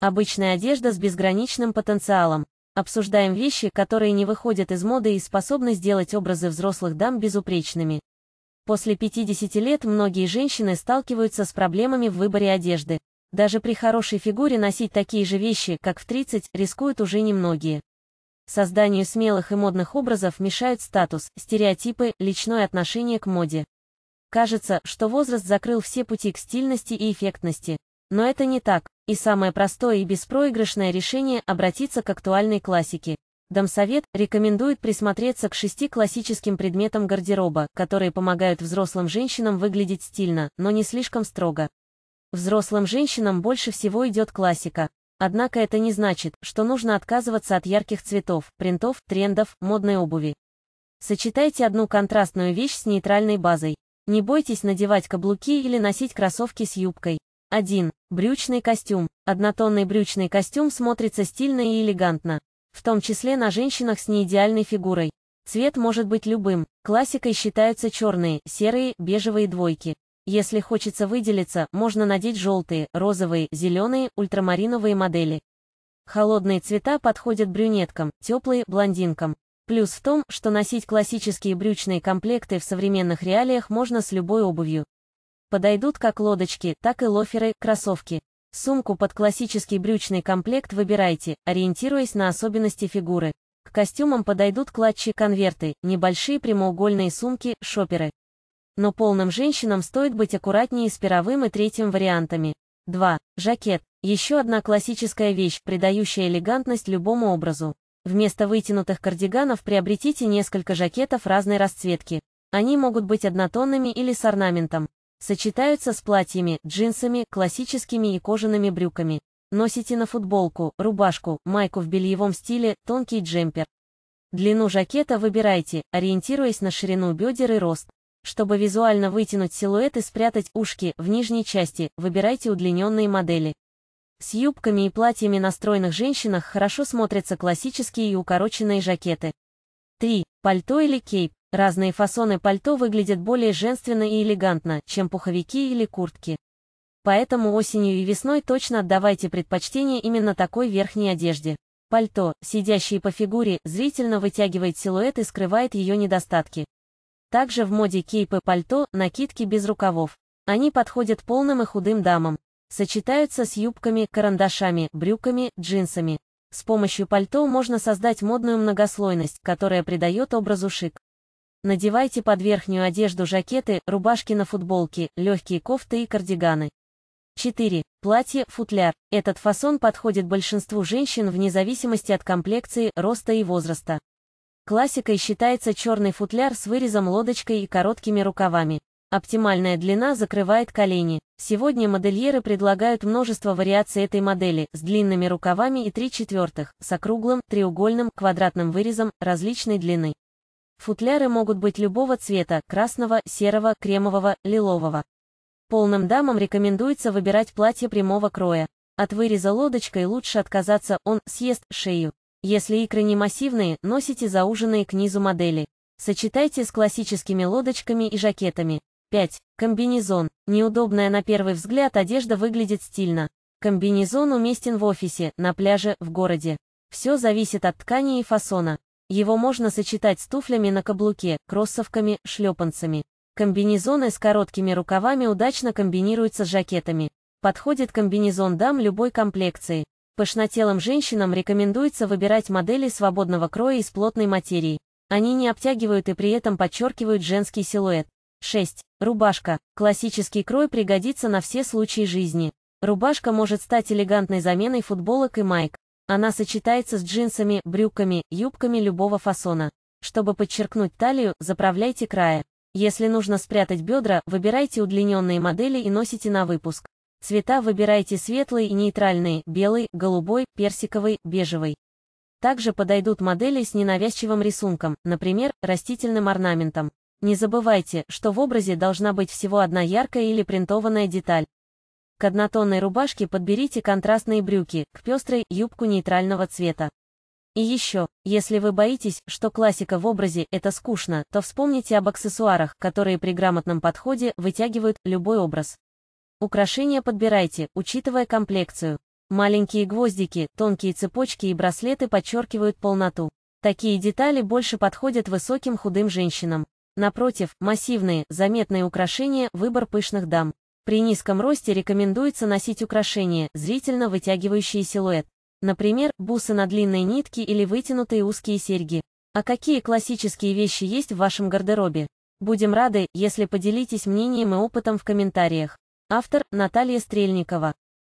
Обычная одежда с безграничным потенциалом. Обсуждаем вещи, которые не выходят из моды и способны сделать образы взрослых дам безупречными. После 50 лет многие женщины сталкиваются с проблемами в выборе одежды. Даже при хорошей фигуре носить такие же вещи, как в 30, рискуют уже немногие. Созданию смелых и модных образов мешают статус, стереотипы, личное отношение к моде. Кажется, что возраст закрыл все пути к стильности и эффектности. Но это не так. И самое простое и беспроигрышное решение – обратиться к актуальной классике. Домсовет рекомендует присмотреться к шести классическим предметам гардероба, которые помогают взрослым женщинам выглядеть стильно, но не слишком строго. Взрослым женщинам больше всего идет классика. Однако это не значит, что нужно отказываться от ярких цветов, принтов, трендов, модной обуви. Сочетайте одну контрастную вещь с нейтральной базой. Не бойтесь надевать каблуки или носить кроссовки с юбкой. 1. Брючный костюм. Однотонный брючный костюм смотрится стильно и элегантно, в том числе на женщинах с неидеальной фигурой. Цвет может быть любым, классикой считаются черные, серые, бежевые двойки. Если хочется выделиться, можно надеть желтые, розовые, зеленые, ультрамариновые модели. Холодные цвета подходят брюнеткам, теплые – блондинкам. Плюс в том, что носить классические брючные комплекты в современных реалиях можно с любой обувью. Подойдут как лодочки, так и лоферы, кроссовки. Сумку под классический брючный комплект выбирайте, ориентируясь на особенности фигуры. К костюмам подойдут клатчи, конверты, небольшие прямоугольные сумки, шоперы. Но полным женщинам стоит быть аккуратнее с первым и третьим вариантами. 2. Жакет. Еще одна классическая вещь, придающая элегантность любому образу. Вместо вытянутых кардиганов приобретите несколько жакетов разной расцветки. Они могут быть однотонными или с орнаментом. Сочетаются с платьями, джинсами, классическими и кожаными брюками. Носите на футболку, рубашку, майку в бельевом стиле, тонкий джемпер. Длину жакета выбирайте, ориентируясь на ширину бедер и рост. Чтобы визуально вытянуть силуэт и спрятать ушки в нижней части, выбирайте удлиненные модели. С юбками и платьями на стройных женщинах хорошо смотрятся классические и укороченные жакеты. 3. Пальто или кейп. Разные фасоны пальто выглядят более женственно и элегантно, чем пуховики или куртки. Поэтому осенью и весной точно отдавайте предпочтение именно такой верхней одежде. Пальто, сидящее по фигуре, зрительно вытягивает силуэт и скрывает ее недостатки. Также в моде кейпы пальто, накидки без рукавов. Они подходят полным и худым дамам. Сочетаются с юбками, карандашами, брюками, джинсами. С помощью пальто можно создать модную многослойность, которая придает образу шик. Надевайте под верхнюю одежду жакеты, рубашки на футболке, легкие кофты и кардиганы. 4. Платье, футляр. Этот фасон подходит большинству женщин вне зависимости от комплекции, роста и возраста. Классикой считается черный футляр с вырезом лодочкой и короткими рукавами. Оптимальная длина закрывает колени. Сегодня модельеры предлагают множество вариаций этой модели, с длинными рукавами и 3 четвертых, с округлым, треугольным, квадратным вырезом, различной длины. Футляры могут быть любого цвета – красного, серого, кремового, лилового. Полным дамам рекомендуется выбирать платье прямого кроя. От выреза лодочкой лучше отказаться, он съест шею. Если икры не массивные, носите зауженные к низу модели. Сочетайте с классическими лодочками и жакетами. 5. Комбинезон. Неудобная на первый взгляд одежда выглядит стильно. Комбинезон уместен в офисе, на пляже, в городе. Все зависит от ткани и фасона. Его можно сочетать с туфлями на каблуке, кроссовками, шлепанцами. Комбинезоны с короткими рукавами удачно комбинируются с жакетами. Подходит комбинезон дам любой комплекции. Пышнотелым женщинам рекомендуется выбирать модели свободного кроя из плотной материи. Они не обтягивают и при этом подчеркивают женский силуэт. 6. Рубашка. Классический крой пригодится на все случаи жизни. Рубашка может стать элегантной заменой футболок и майк. Она сочетается с джинсами, брюками, юбками любого фасона. Чтобы подчеркнуть талию, заправляйте края. Если нужно спрятать бедра, выбирайте удлиненные модели и носите на выпуск. Цвета выбирайте светлые и нейтральные, белый, голубой, персиковый, бежевый. Также подойдут модели с ненавязчивым рисунком, например, растительным орнаментом. Не забывайте, что в образе должна быть всего одна яркая или принтованная деталь. К однотонной рубашке подберите контрастные брюки, к пестрой – юбку нейтрального цвета. И еще, если вы боитесь, что классика в образе – это скучно, то вспомните об аксессуарах, которые при грамотном подходе вытягивают любой образ. Украшения подбирайте, учитывая комплекцию. Маленькие гвоздики, тонкие цепочки и браслеты подчеркивают полноту. Такие детали больше подходят высоким худым женщинам. Напротив, массивные, заметные украшения – выбор пышных дам. При низком росте рекомендуется носить украшения, зрительно вытягивающие силуэт. Например, бусы на длинной нитке или вытянутые узкие серьги. А какие классические вещи есть в вашем гардеробе? Будем рады, если поделитесь мнением и опытом в комментариях. Автор Наталья Стрельникова.